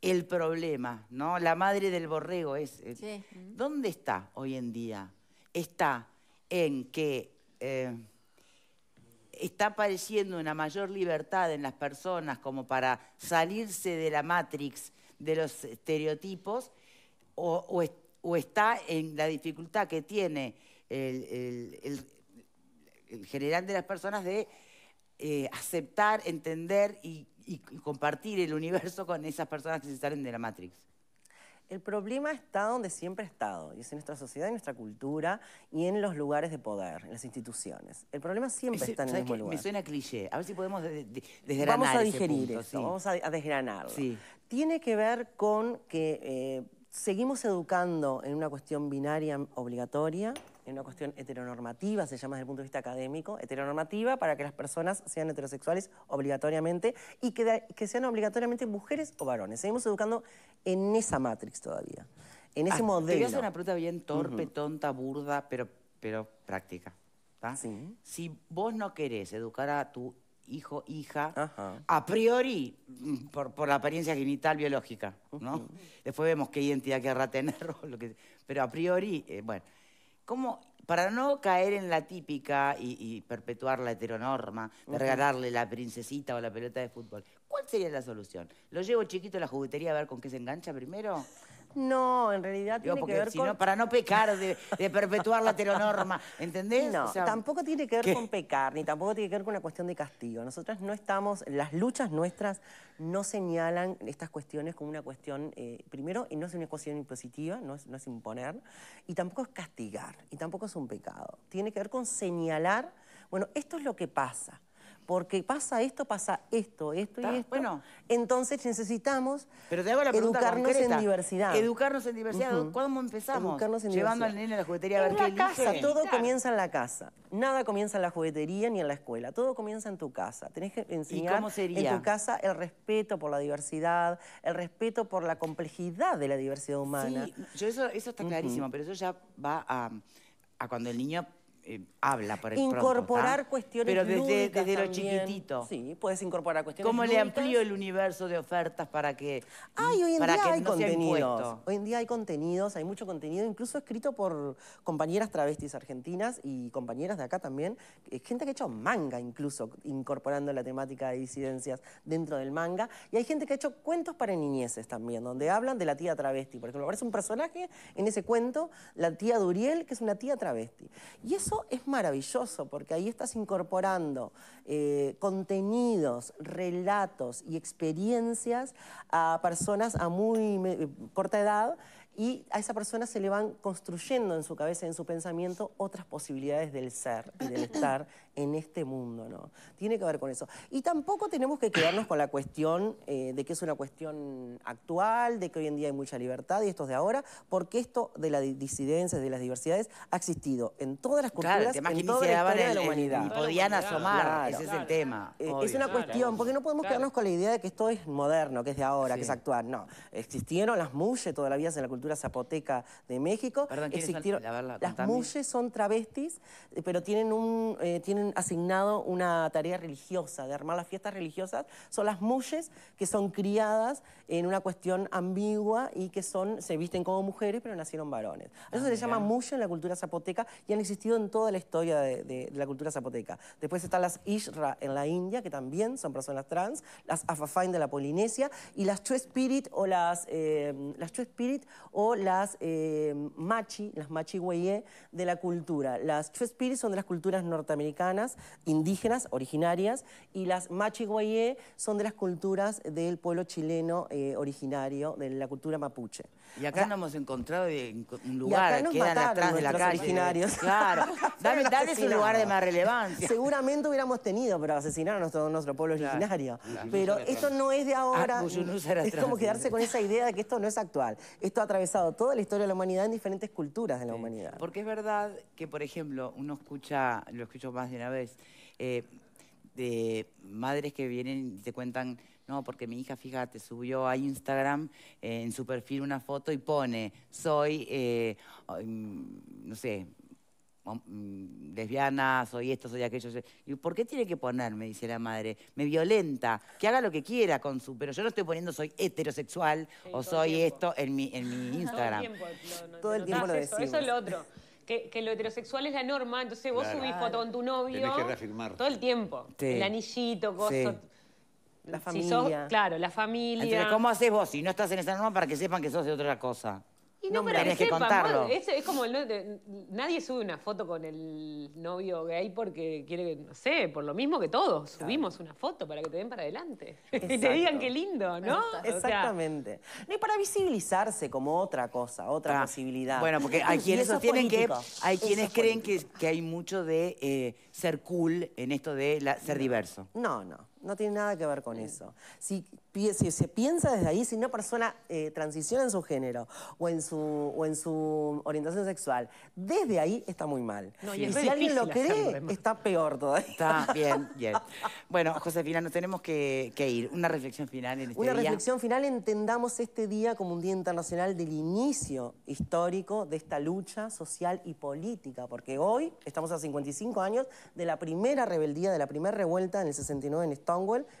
El, problema, ¿no? La madre del borrego es... Eh, ¿Dónde está hoy en día? Está en que eh, está apareciendo una mayor libertad en las personas como para salirse de la matrix de los estereotipos o, o, está en la dificultad que tiene el general de las personas de eh, aceptar, entender y, compartir el universo con esas personas que se salen de la Matrix? El problema está donde siempre ha estado, y es en nuestra sociedad, en nuestra cultura y en los lugares de poder, en las instituciones. El problema siempre está en el mismo lugar. Me suena cliché, a ver si podemos desgranar. Vamos a digerir punto, vamos a, desgranarlo. Tiene que ver con que eh, seguimos educando en una cuestión binaria obligatoria, en una cuestión heteronormativa, se llama desde el punto de vista académico, heteronormativa para que las personas sean heterosexuales obligatoriamente y que, que sean obligatoriamente mujeres o varones. Seguimos educando en esa matrix todavía, en ese modelo. Ah, te voy a una pregunta bien torpe, tonta, burda, pero, pero práctica. Si vos no querés educar a tu hijo, hija, a priori, por, por, la apariencia genital biológica, ¿no? Después vemos qué identidad querrá tener, lo que, pero a priori, eh, bueno. ¿Cómo, para no caer en la típica y, perpetuar la heteronorma, de regalarle la princesita o la pelota de fútbol, ¿cuál sería la solución? ¿Lo llevo chiquito a la juguetería a ver con qué se engancha primero? No, en realidad tiene que ver con... Para no pecar de, perpetuar la heteronorma, ¿entendés? No, tampoco tiene que ver con pecar, ni tampoco tiene que ver con una cuestión de castigo. Nosotras no estamos... Las luchas nuestras no señalan estas cuestiones como una cuestión... Eh, primero y no es una cuestión impositiva, no es imponer, y tampoco es castigar, y tampoco es un pecado. Tiene que ver con señalar, bueno, esto es lo que pasa porque pasa esto, pasa esto, esto y esto. Entonces necesitamos Pero educarnos en diversidad. Educarnos en diversidad. ¿Cuándo empezamos? Llevando al nene a la juguetería a ver qué casa, Todo comienza en la casa. Nada comienza en la juguetería ni en la escuela. Todo comienza en tu casa. Tenés que enseñar en tu casa el respeto por la diversidad, el respeto por la complejidad de la diversidad humana. Sí, eso, está clarísimo, pero eso ya va a cuando el niño eh, habla por el Incorporar cuestiones Pero desde, lo chiquitito. Sí, puedes incorporar cuestiones ¿Cómo le amplío el universo de ofertas para que Ay, hoy en hay contenidos. Hoy en día hay contenidos, hay mucho contenido, incluso escrito por compañeras travestis argentinas y compañeras de acá también. Eh, gente que ha hecho manga incluso, incorporando la temática de disidencias dentro del manga. Y hay gente que ha hecho cuentos para niñeces también, donde hablan de la tía travesti. Por ejemplo, aparece un personaje en ese cuento, la tía Duriel, que es una tía travesti. Y eso es maravilloso porque ahí estás incorporando eh, contenidos, relatos y experiencias a personas a muy eh, corta edad y a esa persona se le van construyendo en su cabeza, en su pensamiento, otras posibilidades del ser y del estar en este mundo, ¿no? Tiene que ver con eso. Y tampoco tenemos que quedarnos con la cuestión eh, de que es una cuestión actual, de que hoy en día hay mucha libertad y esto es de ahora, porque esto de la disidencia, de las diversidades, ha existido en todas las culturas, en toda la historia de la humanidad. Y podían asomar, ese es el tema. Eh, es una cuestión, porque no podemos quedarnos con la idea de que esto es moderno, que es de ahora, que es actual. No, existieron las mulles toda la vida en la cultura cultura zapoteca de México. existieron, las mulles son travestis, eh, pero tienen, un, eh, tienen asignado una tarea religiosa, de armar las fiestas religiosas. Son las mulles que son criadas en una cuestión ambigua y que son, se visten como mujeres, pero nacieron varones. eso ah, se le llama mucho en la cultura zapoteca y han existido en toda la historia de, la cultura zapoteca. Después están las ishra en la India, que también son personas trans, las afafain de la Polinesia y las True Spirit o las, eh, las Spirit o las eh, machi, las machi de la cultura. Las Chuespiri son de las culturas norteamericanas, indígenas, originarias, y las machi son de las culturas del pueblo chileno eh, originario, de la cultura mapuche. Y acá nos hemos encontrado un lugar que atrás de la calle. Originarios. Claro, dame, dale su lugar de más relevancia. Seguramente hubiéramos tenido, pero asesinaron a nuestro, pueblo originario. Pero esto no es de ahora, ah, es como quedarse con esa idea de que esto no es actual. Esto a través toda la historia de la humanidad en diferentes culturas de la humanidad. Porque es verdad que, por ejemplo, uno escucha, lo escucho más de una vez, eh, de madres que vienen y te cuentan, no, porque mi hija, fíjate, subió a Instagram eh, en su perfil una foto y pone, soy, eh, no sé, Mm, lesbiana, soy esto, soy aquello. ¿Y por qué tiene que ponerme? Dice la madre. Me violenta, que haga lo que quiera con su... Pero yo no estoy poniendo soy heterosexual o soy esto en mi, en mi Instagram. Todo el tiempo lo, Eso, es lo otro. Que, lo heterosexual es la norma, entonces vos subís foto con tu novio... Tenés que reafirmar. Todo el tiempo. El anillito, cosas... La familia. Si claro, la familia. Entonces, ¿cómo haces vos si no estás en esa norma para que sepan que sos de otra cosa? Y no, para que, contarlo. Es, como, nadie sube una foto con el novio gay porque quiere, no sé, por lo mismo que todos, subimos una foto para que te den para adelante. y te digan qué lindo, ¿no? Exactamente. no, y para visibilizarse como otra cosa, otra ah, posibilidad. Bueno, porque hay quienes que hay quienes creen que, hay mucho de eh, ser cool en esto de ser diverso. No, no. No tiene nada que ver con eso. Si, se piensa desde ahí, si una persona eh, transiciona en su género o en su, orientación sexual, desde ahí está muy mal. y, si alguien lo cree, está peor todavía. Está bien, bien. Bueno, Josefina, no tenemos que, ir. Una reflexión final en este una día. Una reflexión final, entendamos este día como un Día Internacional del inicio histórico de esta lucha social y política, porque hoy estamos a 55 años de la primera rebeldía, de la primera revuelta en el 69 en Estados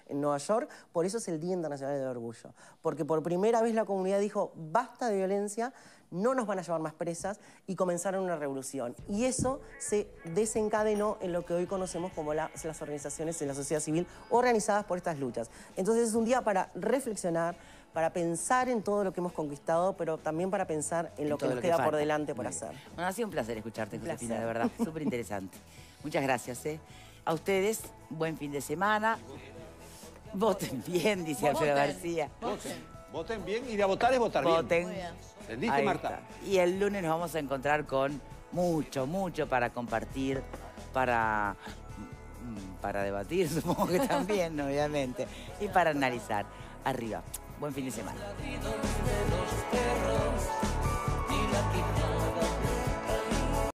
en Nueva York. Por eso es el Día Internacional del Orgullo. Porque por primera vez la comunidad dijo, basta de violencia, no nos van a llevar más presas y comenzaron una revolución. Y eso se desencadenó en lo que hoy conocemos como las organizaciones en la sociedad civil organizadas por estas luchas. Entonces es un día para reflexionar, para pensar en todo lo que hemos conquistado, pero también para pensar en, lo que nos queda por delante por hacer. Bueno, ha sido un placer escucharte, Josefina, de verdad, súper interesante. Muchas gracias. ¿eh? A ustedes, buen fin de semana. Voten bien, dice Alfredo García. Voten. Voten bien. y a votar es votar Voten. bien. ¿Entendiste, Marta? Y el lunes nos vamos a encontrar con mucho, mucho para compartir, para, mm, para debatir, supongo que también, obviamente, y para analizar. Arriba. Buen fin de semana.